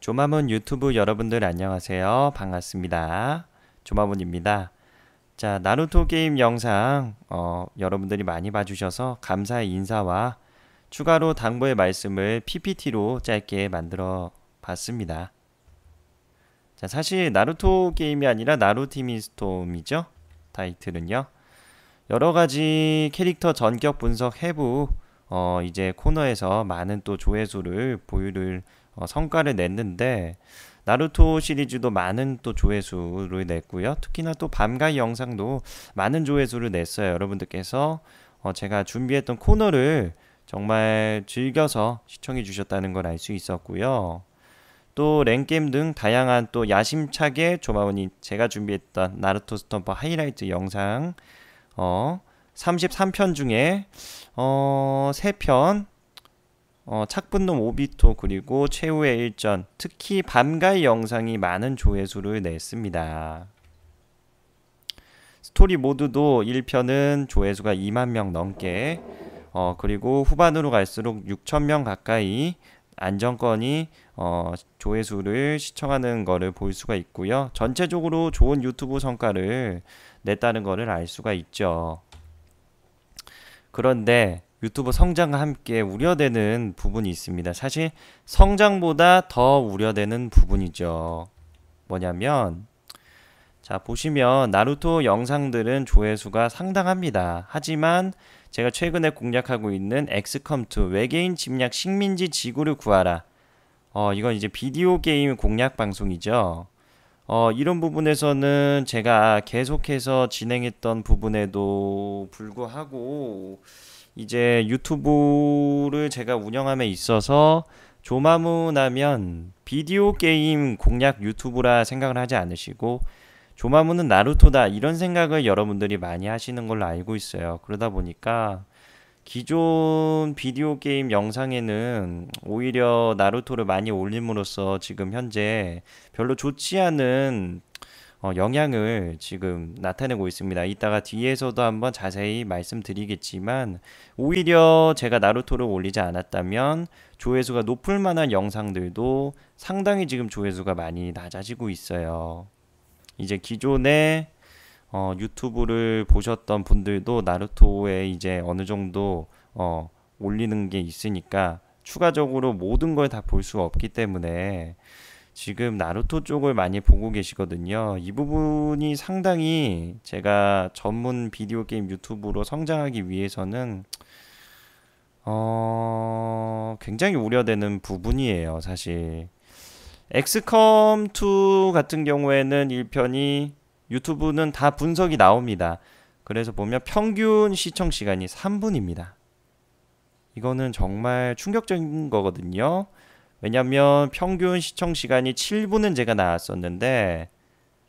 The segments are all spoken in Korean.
조마문 유튜브 여러분들 안녕하세요. 반갑습니다. 조마문입니다. 자, 나루토 게임 영상 어, 여러분들이 많이 봐주셔서 감사의 인사와 추가로 당부의 말씀을 PPT로 짧게 만들어 봤습니다. 자, 사실 나루토 게임이 아니라 나루티미 스톰이죠. 타이틀은요. 여러 가지 캐릭터 전격 분석 해부 어, 이제 코너에서 많은 또 조회수를 보유를 어, 성과를 냈는데 나루토 시리즈도 많은 또 조회수를 냈고요. 특히나 또 밤가이 영상도 많은 조회수를 냈어요. 여러분들께서 어, 제가 준비했던 코너를 정말 즐겨서 시청해 주셨다는 걸 알 수 있었고요. 또 랭게임 등 다양한 또 야심차게 조마원이 제가 준비했던 나루토 스톰퍼 하이라이트 영상 어 33편 중에 어 3편 어, 착분놈 오비토 그리고 최후의 일전 특히 밤가이 영상이 많은 조회수를 냈습니다. 스토리 모드도 1편은 조회수가 2만 명 넘게 어, 그리고 후반으로 갈수록 6천 명 가까이 안정권이 어, 조회수를 시청하는 것을 볼 수가 있고요. 전체적으로 좋은 유튜브 성과를 냈다는 것을 알 수가 있죠. 그런데 유튜브 성장과 함께 우려되는 부분이 있습니다. 사실 성장보다 더 우려되는 부분이죠. 뭐냐면 자 보시면 나루토 영상들은 조회수가 상당합니다. 하지만 제가 최근에 공략하고 있는 엑스컴2 외계인 침략 식민지 지구를 구하라 어 이건 이제 비디오 게임 공략 방송이죠. 어 이런 부분에서는 제가 계속해서 진행했던 부분에도 불구하고 이제 유튜브를 제가 운영함에 있어서 조마무나면 비디오 게임 공략 유튜브라 생각을 하지 않으시고 조마무는 나루토다 이런 생각을 여러분들이 많이 하시는 걸로 알고 있어요. 그러다 보니까 기존 비디오 게임 영상에는 오히려 나루토를 많이 올림으로써 지금 현재 별로 좋지 않은 어, 영향을 지금 나타내고 있습니다. 이따가 뒤에서도 한번 자세히 말씀드리겠지만 오히려 제가 나루토를 올리지 않았다면 조회수가 높을 만한 영상들도 상당히 지금 조회수가 많이 낮아지고 있어요. 이제 기존에 어, 유튜브를 보셨던 분들도 나루토에 이제 어느 정도 어, 올리는 게 있으니까 추가적으로 모든 걸 다 볼 수 없기 때문에 지금 나루토 쪽을 많이 보고 계시거든요. 이 부분이 상당히 제가 전문 비디오 게임 유튜브로 성장하기 위해서는 어... 굉장히 우려되는 부분이에요, 사실. 엑스컴 2 같은 경우에는 1편이 유튜브는 다 분석이 나옵니다. 그래서 보면 평균 시청 시간이 3분입니다. 이거는 정말 충격적인 거거든요. 왜냐면 평균 시청 시간이 7분은 제가 나왔었는데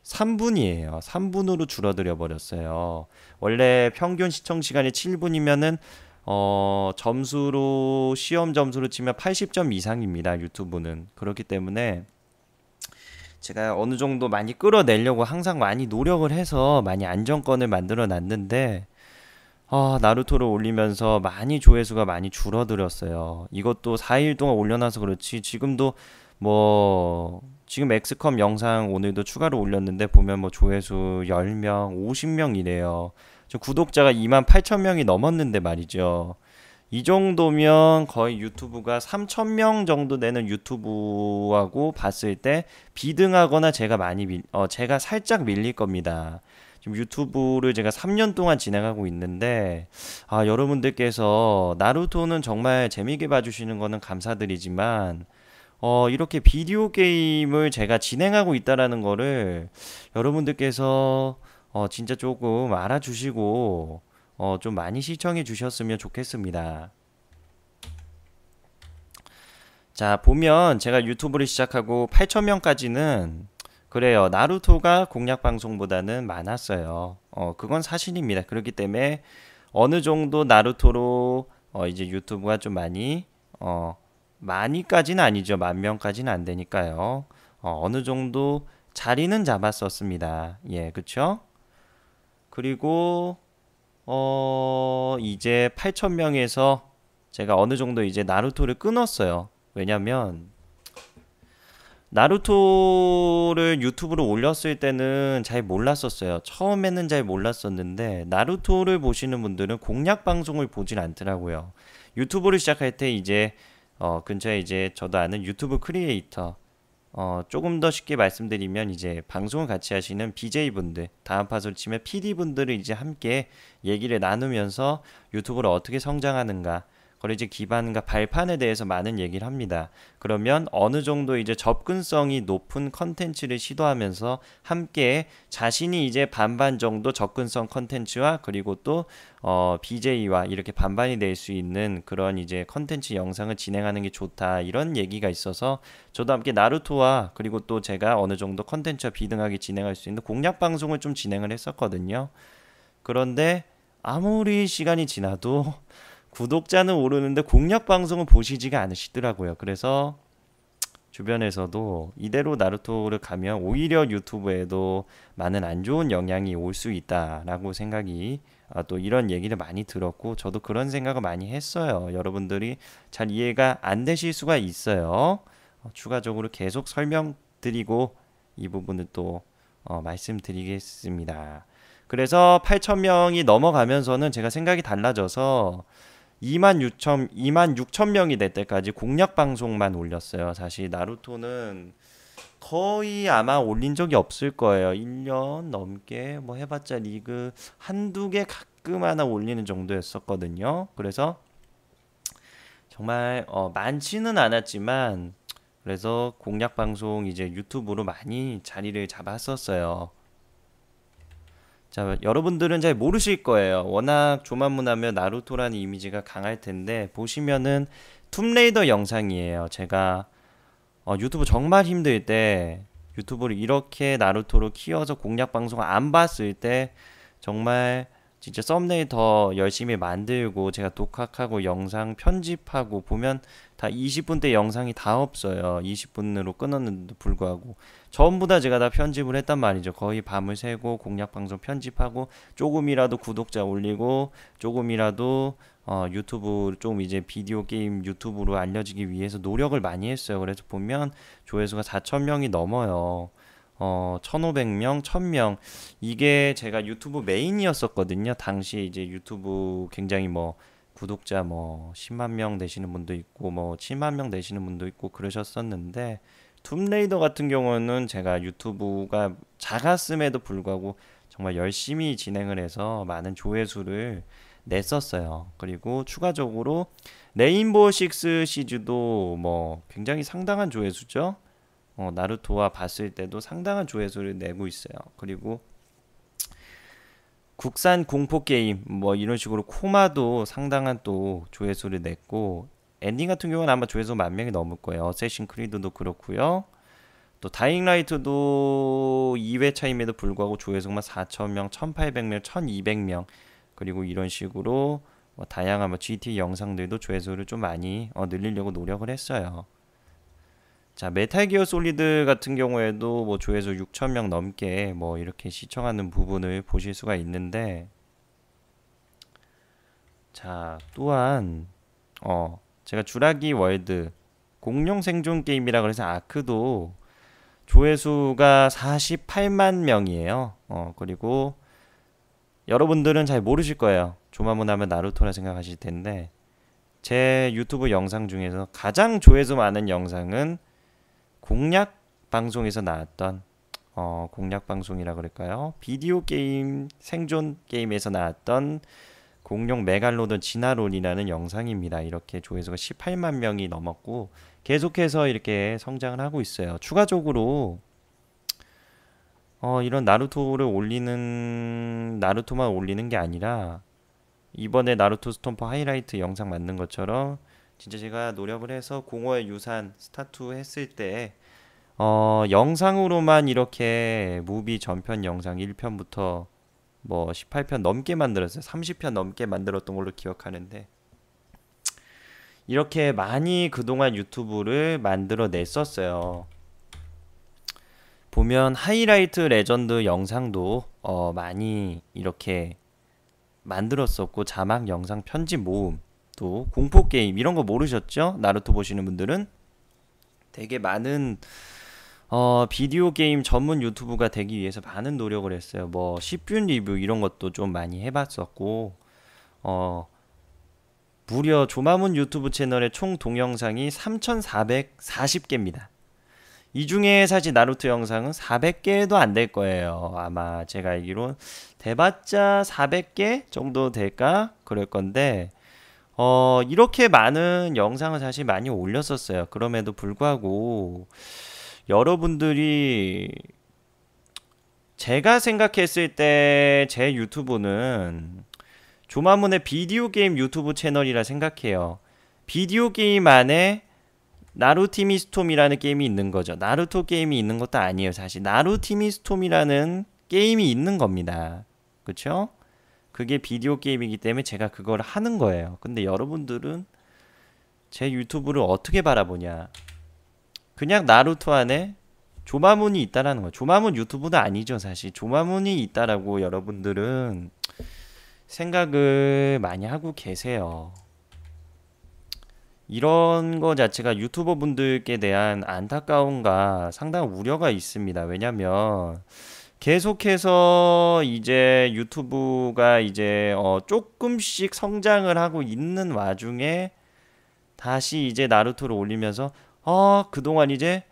3분이에요. 3분으로 줄어들여 버렸어요. 원래 평균 시청 시간이 7분이면은 어, 점수로 시험 점수로 치면 80점 이상입니다. 유튜브는. 그렇기 때문에 제가 어느 정도 많이 끌어내려고 항상 많이 노력을 해서 많이 안정권을 만들어 놨는데 아, 나루토를 올리면서 많이 조회수가 많이 줄어들었어요. 이것도 4일 동안 올려놔서 그렇지 지금도 뭐 지금 엑스컴 영상 오늘도 추가로 올렸는데 보면 뭐 조회수 10명, 50명이래요. 저 구독자가 2만 8천 명이 넘었는데 말이죠. 이 정도면 거의 유튜브가 3천 명 정도 되는 유튜브하고 봤을 때 비등하거나 제가 많이 밀, 어, 제가 살짝 밀릴 겁니다. 지금 유튜브를 제가 3년 동안 진행하고 있는데 아, 여러분들께서 나루토는 정말 재미있게 봐주시는 거는 감사드리지만 어, 이렇게 비디오 게임을 제가 진행하고 있다라는 거를 여러분들께서 어, 진짜 조금 알아주시고 어, 좀 많이 시청해 주셨으면 좋겠습니다. 자, 보면 제가 유튜브를 시작하고 8천명까지는 그래요. 나루토가 공략 방송보다는 많았어요. 어, 그건 사실입니다. 그렇기 때문에 어느 정도 나루토로 어, 이제 유튜브가 좀 많이 어, 많이까지는 아니죠. 만 명까지는 안 되니까요. 어, 느 정도 자리는 잡았었습니다. 예, 그쵸? 그리고 어, 이제 8,000명에서 제가 어느 정도 이제 나루토를 끊었어요. 왜냐면 나루토를 유튜브로 올렸을 때는 잘 몰랐었어요. 처음에는 잘 몰랐었는데 나루토를 보시는 분들은 공략 방송을 보진 않더라고요. 유튜브를 시작할 때 이제 어 근처에 이제 저도 아는 유튜브 크리에이터 어 조금 더 쉽게 말씀드리면 이제 방송을 같이 하시는 BJ 분들 다음 파솔 치면 PD 분들을 이제 함께 얘기를 나누면서 유튜브를 어떻게 성장하는가 거래지 기반과 발판에 대해서 많은 얘기를 합니다. 그러면 어느 정도 이제 접근성이 높은 컨텐츠를 시도하면서 함께 자신이 이제 반반 정도 접근성 컨텐츠와 그리고 또 어, BJ와 이렇게 반반이 될 수 있는 그런 이제 컨텐츠 영상을 진행하는 게 좋다 이런 얘기가 있어서 저도 함께 나루토와 그리고 또 제가 어느 정도 컨텐츠와 비등하게 진행할 수 있는 공략 방송을 좀 진행을 했었거든요. 그런데 아무리 시간이 지나도 구독자는 오르는데 공략 방송은 보시지가 않으시더라고요. 그래서 주변에서도 이대로 나루토를 가면 오히려 유튜브에도 많은 안 좋은 영향이 올 수 있다라고 생각이 아, 또 이런 얘기를 많이 들었고 저도 그런 생각을 많이 했어요. 여러분들이 잘 이해가 안 되실 수가 있어요. 어, 추가적으로 계속 설명드리고 이 부분을 또 어, 말씀드리겠습니다. 그래서 8,000명이 넘어가면서는 제가 생각이 달라져서 2만 6천 2만 6천 명이 될 때까지 공략 방송만 올렸어요. 사실 나루토는 거의 아마 올린 적이 없을 거예요. 1년 넘게 뭐 해봤자 리그 한두 개 가끔 하나 올리는 정도였었거든요. 그래서 정말 어, 많지는 않았지만 그래서 공략 방송 이제 유튜브로 많이 자리를 잡았었어요. 자, 여러분들은 잘 모르실 거예요. 워낙 조만문하면 나루토라는 이미지가 강할 텐데 보시면은 툼레이더 영상이에요. 제가 어, 유튜브 정말 힘들 때 유튜브를 이렇게 나루토로 키워서 공략 방송 안 봤을 때 정말 진짜 썸네일 더 열심히 만들고 제가 독학하고 영상 편집하고 보면 다 20분대 영상이 다 없어요. 20분으로 끊었는데도 불구하고 전부 다 제가 다 편집을 했단 말이죠. 거의 밤을 새고 공략 방송 편집하고 조금이라도 구독자 올리고 조금이라도 어, 유튜브 좀 이제 비디오 게임 유튜브로 알려지기 위해서 노력을 많이 했어요. 그래서 보면 조회수가 4천 명이 넘어요. 어, 1,500명, 1,000명 이게 제가 유튜브 메인이었었거든요. 당시 이제 유튜브 굉장히 뭐 구독자 뭐 10만 명 되시는 분도 있고 뭐 7만 명 되시는 분도 있고 그러셨었는데 툼레이더 같은 경우는 제가 유튜브가 작았음에도 불구하고 정말 열심히 진행을 해서 많은 조회수를 냈었어요. 그리고 추가적으로 레인보우 식스 시즈도 뭐 굉장히 상당한 조회수죠. 어, 나루토와 봤을 때도 상당한 조회수를 내고 있어요. 그리고 국산 공포 게임 뭐 이런 식으로 코마도 상당한 또 조회수를 냈고 엔딩 같은 경우는 아마 조회수 만 명이 넘을 거예요. 어쌔 크리드도 그렇고요. 또 다잉 라이트도 2회차임에도 불구하고 조회수만 4 0명 1,800명, 1,200명 그리고 이런 식으로 뭐 다양한 뭐 GT 영상들도 조회수를 좀 많이 어, 늘리려고 노력을 했어요. 자, 메탈 기어 솔리드 같은 경우에도 뭐 조회수 6천명 넘게 뭐 이렇게 시청하는 부분을 보실 수가 있는데 자, 또한 어, 제가 주라기 월드 공룡 생존 게임이라 그래서 아크도 조회수가 48만 명이에요. 어, 그리고 여러분들은 잘 모르실 거예요. 조마문 하면 나루토라 생각하실 텐데 제 유튜브 영상 중에서 가장 조회수 많은 영상은 공략 방송에서 나왔던 어, 공략 방송이라 그럴까요? 비디오 게임 생존 게임에서 나왔던 공룡 메갈로돈 진화론이라는 영상입니다. 이렇게 조회수가 18만 명이 넘었고 계속해서 이렇게 성장을 하고 있어요. 추가적으로 어, 이런 나루토를 올리는 나루토만 올리는 게 아니라 이번에 나루토 스톰퍼 하이라이트 영상 만든 것처럼 진짜 제가 노력을 해서 공허의 유산 스타투 했을 때 어, 영상으로만 이렇게 무비 전편 영상 1편부터 뭐 18편 넘게 만들었어요. 30편 넘게 만들었던 걸로 기억하는데 이렇게 많이 그동안 유튜브를 만들어 냈었어요. 보면 하이라이트 레전드 영상도 어, 많이 이렇게 만들었었고 자막 영상 편집 모음 나 공포 게임 이런 거 모르셨죠? 나루토 보시는 분들은 되게 많은 어, 비디오 게임 전문 유튜브가 되기 위해서 많은 노력을 했어요. 뭐 10분 리뷰 이런 것도 좀 많이 해봤었고 어, 무려 조마문 유튜브 채널의 총 동영상이 3,440개입니다. 이 중에 사실 나루토 영상은 400개도 안 될 거예요. 아마 제가 알기론 대봤자 400개 정도 될까 그럴 건데 어, 이렇게 많은 영상을 사실 많이 올렸었어요. 그럼에도 불구하고, 여러분들이 제가 생각했을 때 제 유튜브는 조만문의 비디오 게임 유튜브 채널이라 생각해요. 비디오 게임 안에 나루티미스톰이라는 게임이 있는 거죠. 나루토 게임이 있는 것도 아니에요, 사실. 나루티미스톰이라는 게임이 있는 겁니다. 그쵸? 그게 비디오 게임이기 때문에 제가 그걸 하는 거예요. 근데 여러분들은 제 유튜브를 어떻게 바라보냐? 그냥 나루토 안에 조마문이 있다라는 거예요. 조마문 유튜브는 아니죠, 사실. 조마문이 있다라고 여러분들은 생각을 많이 하고 계세요. 이런 거 자체가 유튜버 분들께 대한 안타까움과 상당한 우려가 있습니다. 왜냐면 하 계속해서 이제 유튜브가 이제 어 조금씩 성장을 하고 있는 와중에 다시 이제 나루토를 올리면서 어 그동안 이제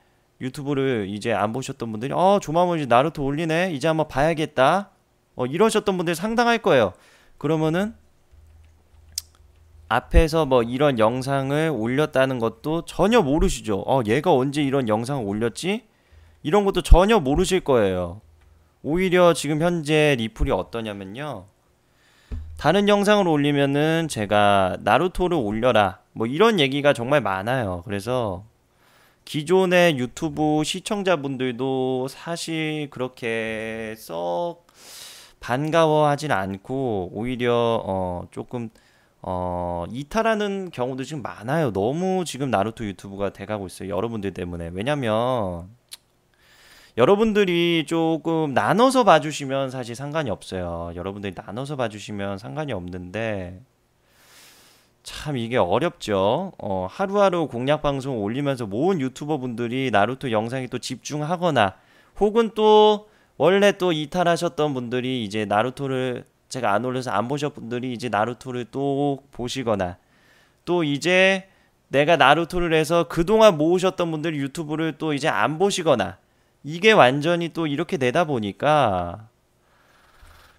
유튜브를 이제 안 보셨던 분들이 어조마무지 나루토 올리네 이제 한번 봐야겠다 어 이러셨던 분들 상당할 거예요 그러면은 앞에서 뭐 이런 영상을 올렸다는 것도 전혀 모르시죠 어 얘가 언제 이런 영상을 올렸지 이런 것도 전혀 모르실 거예요 오히려 지금 현재 리플이 어떠냐면요. 다른 영상을 올리면은 제가 나루토를 올려라. 뭐 이런 얘기가 정말 많아요. 그래서 기존의 유튜브 시청자분들도 사실 그렇게 썩 반가워하진 않고 오히려 어 조금 어 이탈하는 경우도 지금 많아요. 너무 지금 나루토 유튜브가 돼가고 있어요. 여러분들 때문에. 왜냐면 여러분들이 조금 나눠서 봐주시면 사실 상관이 없어요. 여러분들이 나눠서 봐주시면 상관이 없는데 참 이게 어렵죠. 어, 하루하루 공략 방송 올리면서 모은 유튜버 분들이 나루토 영상에 또 집중하거나 혹은 또 원래 또 이탈하셨던 분들이 이제 나루토를 제가 안 올려서 안 보셨 분들이 이제 나루토를 또 보시거나 또 이제 내가 나루토를 해서 그동안 모으셨던 분들이 유튜브를 또 이제 안 보시거나 이게 완전히 또 이렇게 되다 보니까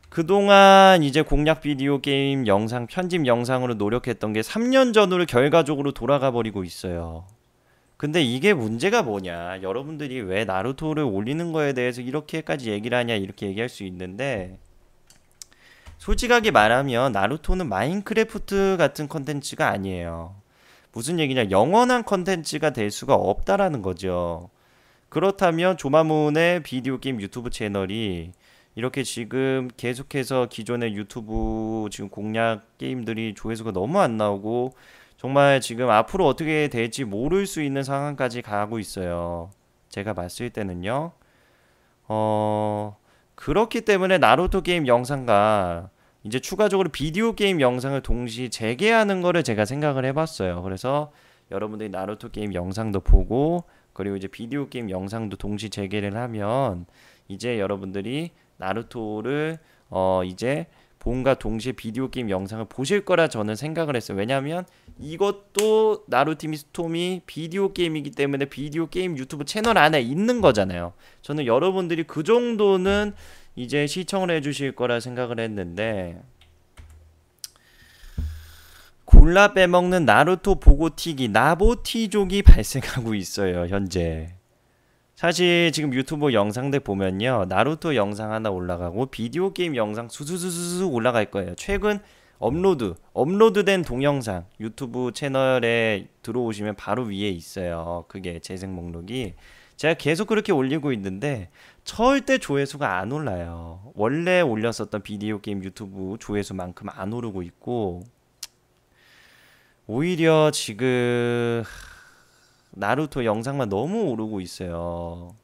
그동안 이제 공략 비디오 게임 영상 편집 영상으로 노력했던 게 3년 전으로 결과적으로 돌아가 버리고 있어요. 근데 이게 문제가 뭐냐? 여러분들이 왜 나루토를 올리는 거에 대해서 이렇게까지 얘기를 하냐 이렇게 얘기할 수 있는데 솔직하게 말하면 나루토는 마인크래프트 같은 컨텐츠가 아니에요. 무슨 얘기냐? 영원한 컨텐츠가 될 수가 없다라는 거죠. 그렇다면 조마문의 비디오 게임 유튜브 채널이 이렇게 지금 계속해서 기존의 유튜브 지금 공략 게임들이 조회수가 너무 안 나오고 정말 지금 앞으로 어떻게 될지 모를 수 있는 상황까지 가고 있어요. 제가 봤을 때는요. 어, 그렇기 때문에 나루토 게임 영상과 이제 추가적으로 비디오 게임 영상을 동시에 재개하는 거를 제가 생각을 해봤어요. 그래서 여러분들이 나루토 게임 영상도 보고 그리고 이제 비디오 게임 영상도 동시 재개를 하면 이제 여러분들이 나루토를 어 이제 본과 동시에 비디오 게임 영상을 보실 거라 저는 생각을 했어요. 왜냐하면 이것도 나루티미 스톰이 비디오 게임이기 때문에 비디오 게임 유튜브 채널 안에 있는 거잖아요. 저는 여러분들이 그 정도는 이제 시청을 해주실 거라 생각을 했는데 골라 빼먹는 나루토 보고튀기 나보티족이 발생하고 있어요 현재 사실 지금 유튜브 영상들 보면요 나루토 영상 하나 올라가고 비디오 게임 영상 수수수수수 올라갈 거예요 최근 업로드 업로드된 동영상 유튜브 채널에 들어오시면 바로 위에 있어요 그게 재생 목록이 제가 계속 그렇게 올리고 있는데 절대 조회수가 안 올라요 원래 올렸었던 비디오 게임 유튜브 조회수만큼 안 오르고 있고 오히려 지금 나루토 영상만 너무 오르고 있어요.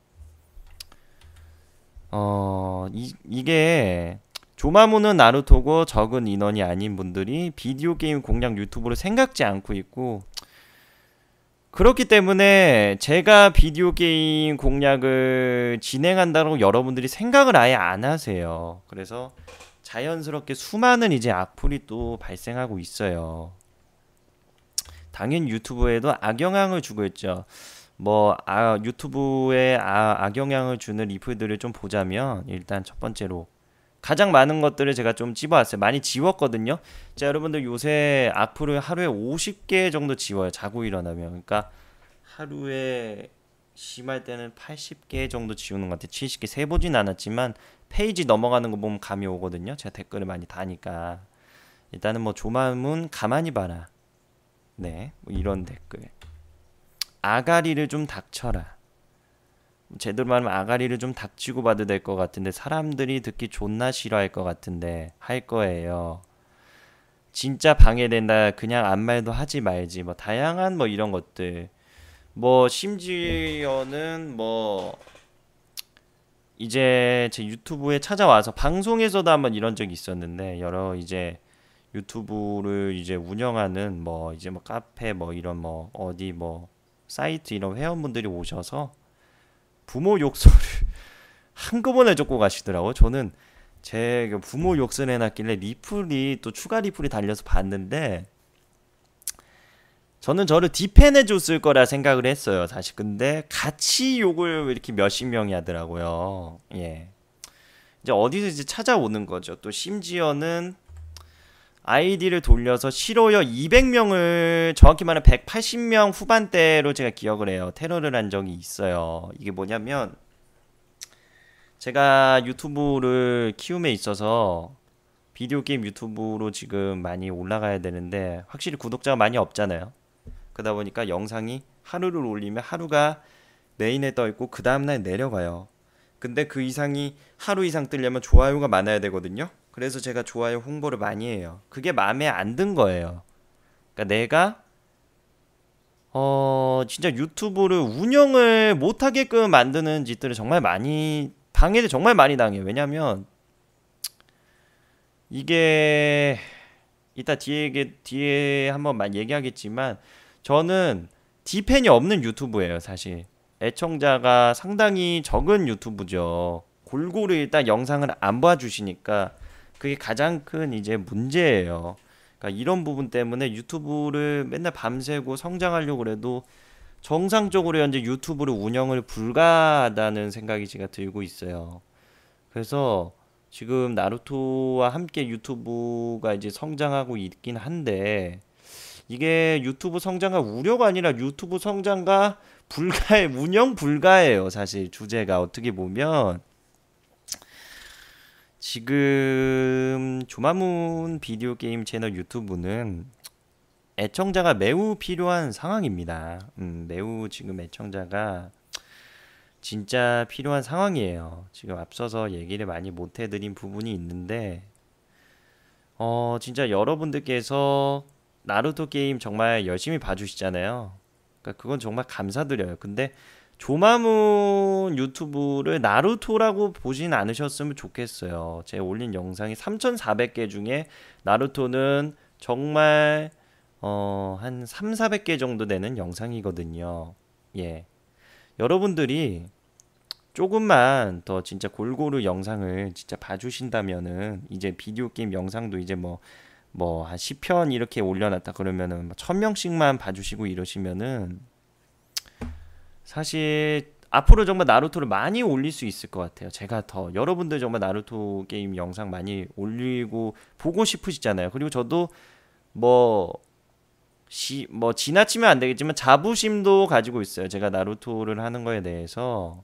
어, 이, 이게 조마모는 나루토고 적은 인원이 아닌 분들이 비디오 게임 공략 유튜브를 생각지 않고 있고 그렇기 때문에 제가 비디오 게임 공략을 진행한다고 여러분들이 생각을 아예 안 하세요. 그래서 자연스럽게 수많은 이제 악플이 또 발생하고 있어요. 당연 유튜브에도 악영향을 주고 있죠. 뭐 아, 유튜브에 아, 악영향을 주는 리플들을 좀 보자면 일단 첫 번째로 가장 많은 것들을 제가 좀 집어왔어요. 많이 지웠거든요. 자 여러분들 요새 앞으로 하루에 50개 정도 지워요. 자고 일어나면 그러니까 하루에 심할 때는 80개 정도 지우는 것 같아요. 70개 세보진 않았지만 페이지 넘어가는 거 보면 감이 오거든요. 제가 댓글을 많이 다니까 일단은 뭐조마음은 가만히 봐라. 네, 뭐 이런 댓글. 아가리를 좀 닥쳐라. 제대로 말하면 아가리를 좀 닥치고 봐도 될 것 같은데 사람들이 듣기 존나 싫어할 것 같은데 할 거예요. 진짜 방해된다. 그냥 아무 말도 하지 말지. 뭐 다양한 뭐 이런 것들. 뭐 심지어는 뭐 이제 제 유튜브에 찾아와서 방송에서도 한번 이런 적이 있었는데 여러 이제 유튜브를 이제 운영하는 뭐 이제 뭐 카페 뭐 이런 뭐 어디 뭐 사이트 이런 회원분들이 오셔서 부모 욕설을 한꺼번에 적고 가시더라고요. 저는 제 그 부모 욕설 해놨길래 리플이 또 추가 리플이 달려서 봤는데 저는 저를 디펜해 줬을 거라 생각을 했어요. 사실 근데 같이 욕을 이렇게 몇십 명이 하더라고요. 예. 이제 어디서 이제 찾아오는 거죠. 또 심지어는 아이디를 돌려서 싫어요 200명을 정확히 말하면 180명 후반대로 제가 기억을 해요. 테러를 한 적이 있어요. 이게 뭐냐면 제가 유튜브를 키움에 있어서 비디오 게임 유튜브로 지금 많이 올라가야 되는데 확실히 구독자가 많이 없잖아요. 그러다 보니까 영상이 하루를 올리면 하루가 메인에 떠 있고 그 다음날 내려가요. 근데 그 이상이 하루 이상 뜨려면 좋아요가 많아야 되거든요. 그래서 제가 좋아요 홍보를 많이 해요. 그게 마음에 안 든 거예요. 그러니까 내가 어 진짜 유튜브를 운영을 못 하게끔 만드는 짓들을 정말 많이 방해를 정말 많이 당해요. 왜냐면 하 이게 이따 뒤에 뒤에 한번 얘기하겠지만 저는 디펜이 없는 유튜브예요, 사실. 애청자가 상당히 적은 유튜브죠. 골고루 일단 영상을 안 봐주시니까 그게 가장 큰 이제 문제예요. 그러니까 이런 부분 때문에 유튜브를 맨날 밤새고 성장하려고 그래도 정상적으로 현재 유튜브를 운영을 불가하다는 생각이 제가 들고 있어요. 그래서 지금 나루토와 함께 유튜브가 이제 성장하고 있긴 한데 이게 유튜브 성장과 우려가 아니라 유튜브 성장과 불가해 운영 불가해요 사실 주제가 어떻게 보면 지금 조마문 비디오 게임 채널 유튜브는 애청자가 매우 필요한 상황입니다. 음, 매우 지금 애청자가 진짜 필요한 상황이에요. 지금 앞서서 얘기를 많이 못 해드린 부분이 있는데, 어, 진짜 여러분들께서 나루토 게임 정말 열심히 봐주시잖아요. 그러니까 그건 정말 감사드려요. 근데 조마문 유튜브를 나루토라고 보진 않으셨으면 좋겠어요. 제 올린 영상이 3,400개 중에 나루토는 정말 어, 한 3, 400개 정도 되는 영상이거든요. 예. 여러분들이 조금만 더 진짜 골고루 영상을 진짜 봐주신다면은 이제 비디오 게임 영상도 이제 뭐 뭐한 10편 이렇게 올려놨다 그러면은 0명씩만 뭐 봐주시고 이러시면은 사실 앞으로 정말 나루토를 많이 올릴 수 있을 것 같아요. 제가 더 여러분들 정말 나루토 게임 영상 많이 올리고 보고 싶으시잖아요. 그리고 저도 뭐 시, 뭐 지나치면 안 되겠지만 자부심도 가지고 있어요. 제가 나루토를 하는 거에 대해서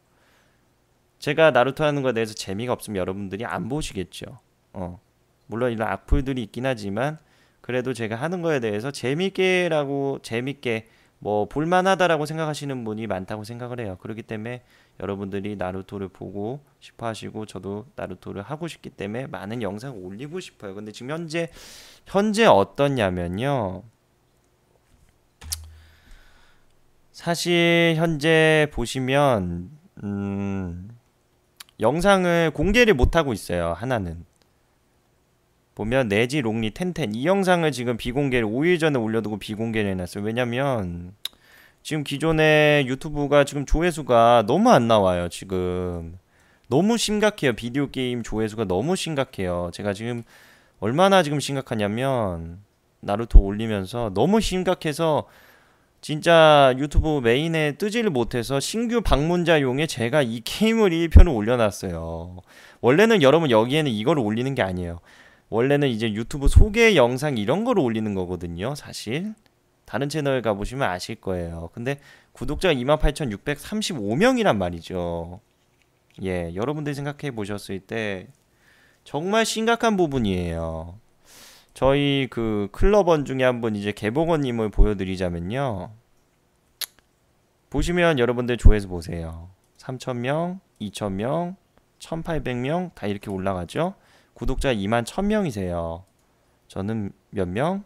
제가 나루토 하는 거에 대해서 재미가 없으면 여러분들이 안 보시겠죠. 어. 물론 이런 악플들이 있긴 하지만 그래도 제가 하는 거에 대해서 재밌게라고 재밌게 뭐 볼만하다라고 생각하시는 분이 많다고 생각을 해요. 그렇기 때문에 여러분들이 나루토를 보고 싶어 하시고 저도 나루토를 하고 싶기 때문에 많은 영상을 올리고 싶어요. 근데 지금 현재 현재 어떻냐면요. 사실 현재 보시면 음 영상을 공개를 못 하고 있어요. 하나는 보면 내지 롱리 텐텐 이 영상을 지금 비공개를 5일 전에 올려두고 비공개를 해놨어요. 왜냐면 지금 기존에 유튜브가 지금 조회수가 너무 안 나와요. 지금 너무 심각해요. 비디오 게임 조회수가 너무 심각해요. 제가 지금 얼마나 지금 심각하냐면 나루토 올리면서 너무 심각해서 진짜 유튜브 메인에 뜨지를 못해서 신규 방문자용에 제가 이 게임을 1편을 올려놨어요. 원래는 여러분 여기에는 이걸 올리는 게 아니에요. 원래는 이제 유튜브 소개 영상 이런 걸 올리는 거거든요. 사실 다른 채널 가보시면 아실 거예요. 근데 구독자 28,635명이란 말이죠. 예, 여러분들이 생각해 보셨을 때 정말 심각한 부분이에요. 저희 그 클럽원 중에 한분 이제 개봉원님을 보여드리자면요. 보시면 여러분들 조회수 보세요. 3,000명, 2,000명, 1,800명 다 이렇게 올라가죠. 구독자 2만 1000명이세요. 저는 몇 명?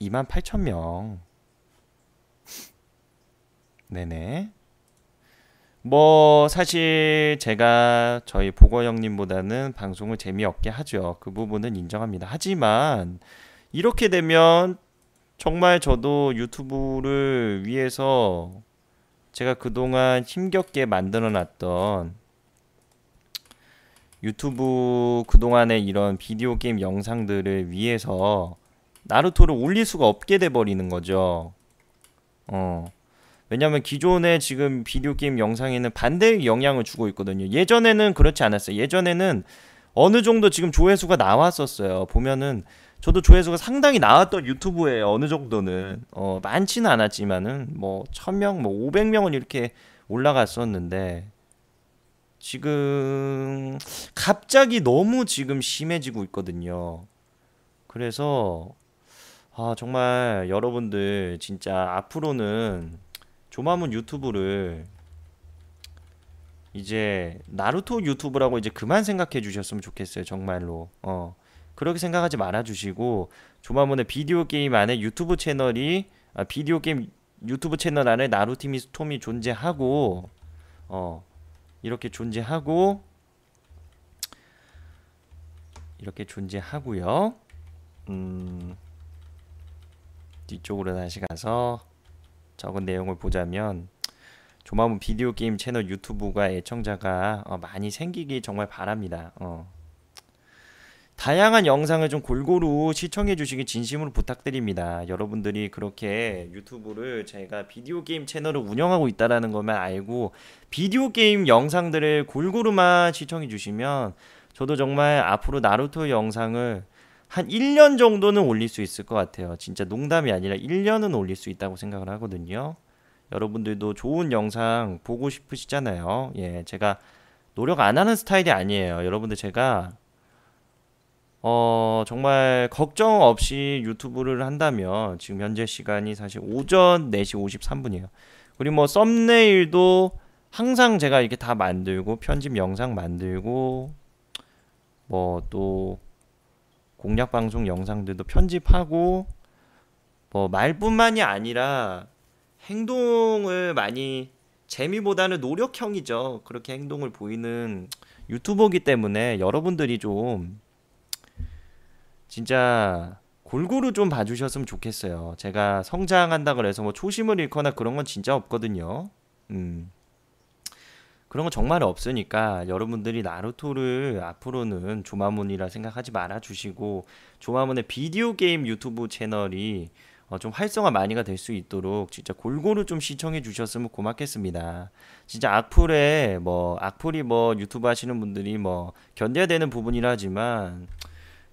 2만 8000명. 네네. 뭐 사실 제가 저희 보거 형님보다는 방송을 재미없게 하죠. 그 부분은 인정합니다. 하지만 이렇게 되면 정말 저도 유튜브를 위해서 제가 그동안 힘겹게 만들어 놨던 유튜브 그동안의 이런 비디오 게임 영상들을 위해서 나루토를 올릴 수가 없게 돼버리는 거죠. 어. 왜냐면 기존에 지금 비디오 게임 영상에는 반대의 영향을 주고 있거든요. 예전에는 그렇지 않았어요. 예전에는 어느 정도 지금 조회수가 나왔었어요. 보면은 저도 조회수가 상당히 나왔던 유튜브에 어느 정도는 어 많지는 않았지만은 뭐1 0 0 0명뭐0 0 명은 이렇게 올라갔었는데 지금 갑자기 너무 지금 심해지고 있거든요. 그래서 아 정말 여러분들 진짜 앞으로는 조마문 유튜브를 이제 나루토 유튜브라고 이제 그만 생각해 주셨으면 좋겠어요. 정말로. 어. 그렇게 생각하지 말아 주시고 조마문의 비디오 게임 안에 유튜브 채널이 아, 비디오 게임 유튜브 채널 안에 나루티미 스톰이 존재하고 어 이렇게 존재하고 이렇게 존재하고요. 음, 뒤쪽으로 다시 가서 적은 내용을 보자면 조마문 비디오 게임 채널 유튜브가 애청자가 어, 많이 생기기 정말 바랍니다. 어. 다양한 영상을 좀 골고루 시청해 주시기 진심으로 부탁드립니다. 여러분들이 그렇게 유튜브를 제가 비디오 게임 채널을 운영하고 있다라는 것만 알고 비디오 게임 영상들을 골고루만 시청해 주시면 저도 정말 앞으로 나루토 영상을 한 1년 정도는 올릴 수 있을 것 같아요. 진짜 농담이 아니라 1년은 올릴 수 있다고 생각을 하거든요. 여러분들도 좋은 영상 보고 싶으시잖아요. 예, 제가 노력 안 하는 스타일이 아니에요. 여러분들 제가 어, 정말 걱정 없이 유튜브를 한다면 지금 현재 시간이 사실 오전 4시 53분이에요. 그리고 뭐 썸네일도 항상 제가 이렇게 다 만들고 편집 영상 만들고 뭐 또 공략 방송 영상들도 편집하고 뭐 말뿐만이 아니라 행동을 많이 재미보다는 노력형이죠. 그렇게 행동을 보이는 유튜버기 때문에 여러분들이 좀 진짜 골고루 좀 봐주셨으면 좋겠어요. 제가 성장한다 그래서 뭐 초심을 잃거나 그런 건 진짜 없거든요. 음. 그런 거 정말 없으니까 여러분들이 나루토를 앞으로는 조마문이라 생각하지 말아 주시고 조마문의 비디오 게임 유튜브 채널이 어, 좀 활성화 많이가 될 수 있도록 진짜 골고루 좀 시청해 주셨으면 고맙겠습니다. 진짜 악플에 뭐 악플이 뭐 유튜브 하시는 분들이 뭐 견뎌야 되는 부분이라 하지만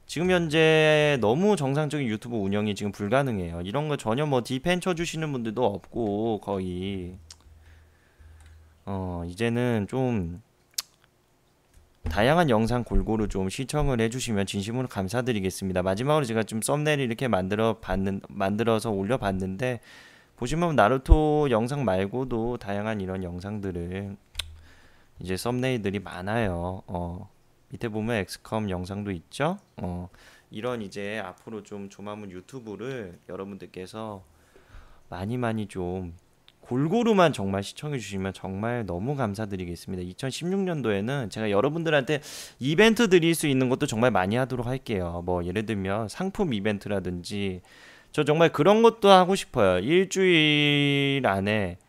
지금 현재 너무 정상적인 유튜브 운영이 지금 불가능해요. 이런 거 전혀 뭐 디펜 쳐주시는 분들도 없고 거의 어 이제는 좀 다양한 영상 골고루 좀 시청을 해주시면 진심으로 감사드리겠습니다. 마지막으로 제가 좀 썸네일 이렇게 만들어 봤는 만들어서 올려봤는데 보시면 나루토 영상 말고도 다양한 이런 영상들을 이제 썸네일들이 많아요. 어. 밑에 보면 엑스컴 영상도 있죠. 어, 이런 이제 앞으로 좀 조만문 유튜브를 여러분들께서 많이 많이 좀 골고루만 정말 시청해 주시면 정말 너무 감사드리겠습니다. 2016년도에는 제가 여러분들한테 이벤트 드릴 수 있는 것도 정말 많이 하도록 할게요. 뭐 예를 들면 상품 이벤트라든지 저 정말 그런 것도 하고 싶어요. 일주일 안에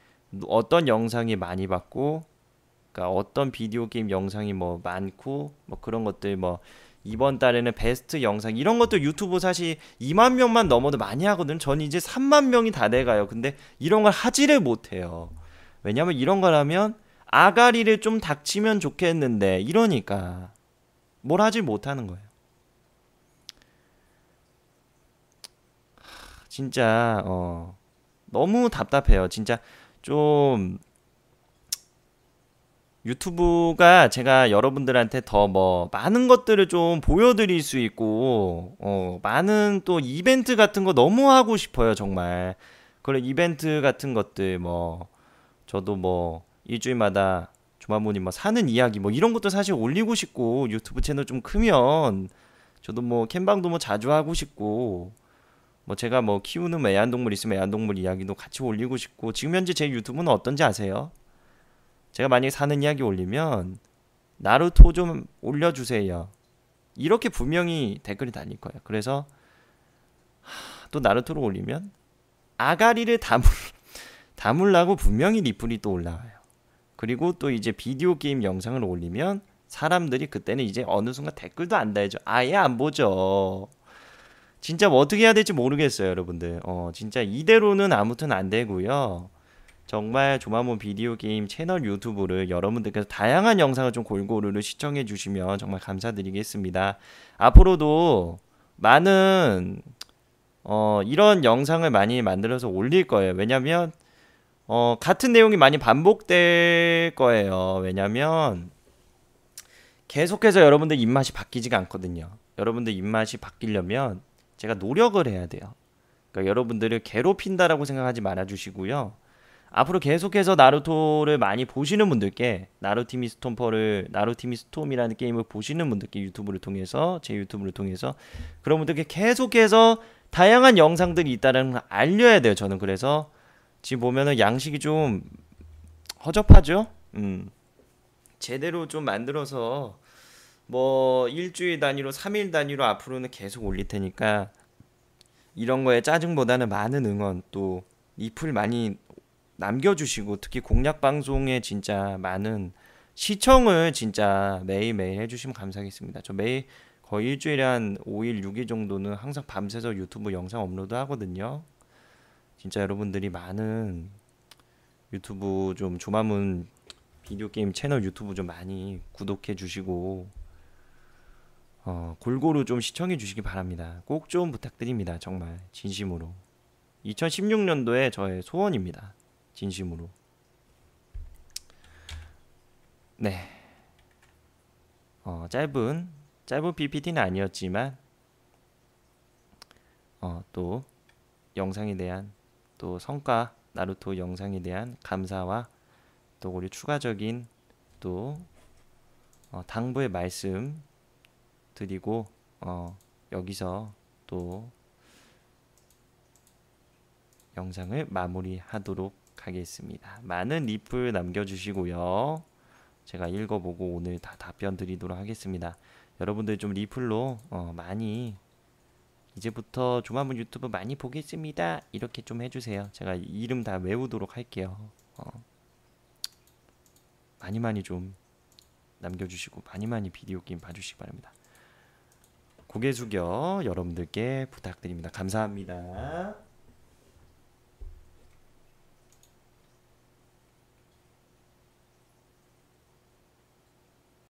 어떤 영상이 많이 받고 그러니까 어떤 비디오 게임 영상이 뭐 많고 뭐 그런 것들 뭐 이번 달에는 베스트 영상 이런 것도 유튜브 사실 2만 명만 넘어도 많이 하거든. 전 이제 3만 명이 다 돼가요. 근데 이런 걸 하지를 못해요. 왜냐면 이런 거라면 아가리를 좀 닥치면 좋겠는데 이러니까 뭘 하지 못하는 거예요. 진짜 어 너무 답답해요. 진짜 좀 유튜브가 제가 여러분들한테 더 뭐 많은 것들을 좀 보여드릴 수 있고 어, 많은 또 이벤트 같은 거 너무 하고 싶어요 정말 그런 이벤트 같은 것들 뭐 저도 뭐 일주일마다 조마보님뭐 사는 이야기 뭐 이런 것도 사실 올리고 싶고 유튜브 채널 좀 크면 저도 뭐 캔방도 뭐 자주 하고 싶고 뭐 제가 뭐 키우는 애완동물 있으면 애완동물 이야기도 같이 올리고 싶고 지금 현재 제 유튜브는 어떤지 아세요? 제가 만약에 사는 이야기 올리면 나루토 좀 올려주세요. 이렇게 분명히 댓글이 달릴 거예요. 그래서 또 나루토를 올리면 아가리를 담을 담으라고 분명히 리플이 또 올라와요. 그리고 또 이제 비디오 게임 영상을 올리면 사람들이 그때는 이제 어느 순간 댓글도 안 달죠. 아예 안 보죠. 진짜 뭐 어떻게 해야 될지 모르겠어요, 여러분들. 어, 진짜 이대로는 아무튼 안 되고요. 정말 조마몬 비디오 게임 채널 유튜브를 여러분들께서 다양한 영상을 좀 골고루 시청해 주시면 정말 감사드리겠습니다. 앞으로도 많은 어, 이런 영상을 많이 만들어서 올릴 거예요. 왜냐면 어, 같은 내용이 많이 반복될 거예요. 왜냐면 계속해서 여러분들 입맛이 바뀌지가 않거든요. 여러분들 입맛이 바뀌려면 제가 노력을 해야 돼요. 그러니까 여러분들을 괴롭힌다라고 생각하지 말아 주시고요. 앞으로 계속해서 나루토를 많이 보시는 분들께 나루티미 스톰퍼를 나루티미 스톰이라는 게임을 보시는 분들께 유튜브를 통해서 제 유튜브를 통해서 그런 분들께 계속해서 다양한 영상들이 있다는 걸 알려야 돼요. 저는 그래서 지금 보면은 양식이 좀 허접하죠. 음. 제대로 좀 만들어서 뭐 일주일 단위로 3일 단위로 앞으로는 계속 올릴 테니까 이런 거에 짜증보다는 많은 응원 또이풀 많이 남겨주시고 특히 공략 방송에 진짜 많은 시청을 진짜 매일매일 해주시면 감사하겠습니다. 저 매일 거의 일주일에 한 5일, 6일 정도는 항상 밤새서 유튜브 영상 업로드 하거든요. 진짜 여러분들이 많은 유튜브 좀 조마문 비디오 게임 채널 유튜브 좀 많이 구독해 주시고 어, 골고루 좀 시청해 주시기 바랍니다. 꼭 좀 부탁드립니다. 정말 진심으로. 2016년도에 저의 소원입니다. 진심으로. 네. 어, 짧은 짧은 PPT는 아니었지만 어, 또 영상에 대한 또 성과 나루토 영상에 대한 감사와 또 우리 추가적인 또 어, 당부의 말씀 드리고 어, 여기서 또 영상을 마무리하도록 하겠습니다. 많은 리플 남겨주시고요. 제가 읽어보고 오늘 다 답변 드리도록 하겠습니다. 여러분들 좀 리플로 어 많이 이제부터 조만분 유튜브 많이 보겠습니다. 이렇게 좀 해주세요. 제가 이름 다 외우도록 할게요. 어 많이 많이 좀 남겨주시고 많이 많이 비디오 게임 봐주시기 바랍니다. 고개 숙여 여러분들께 부탁드립니다. 감사합니다.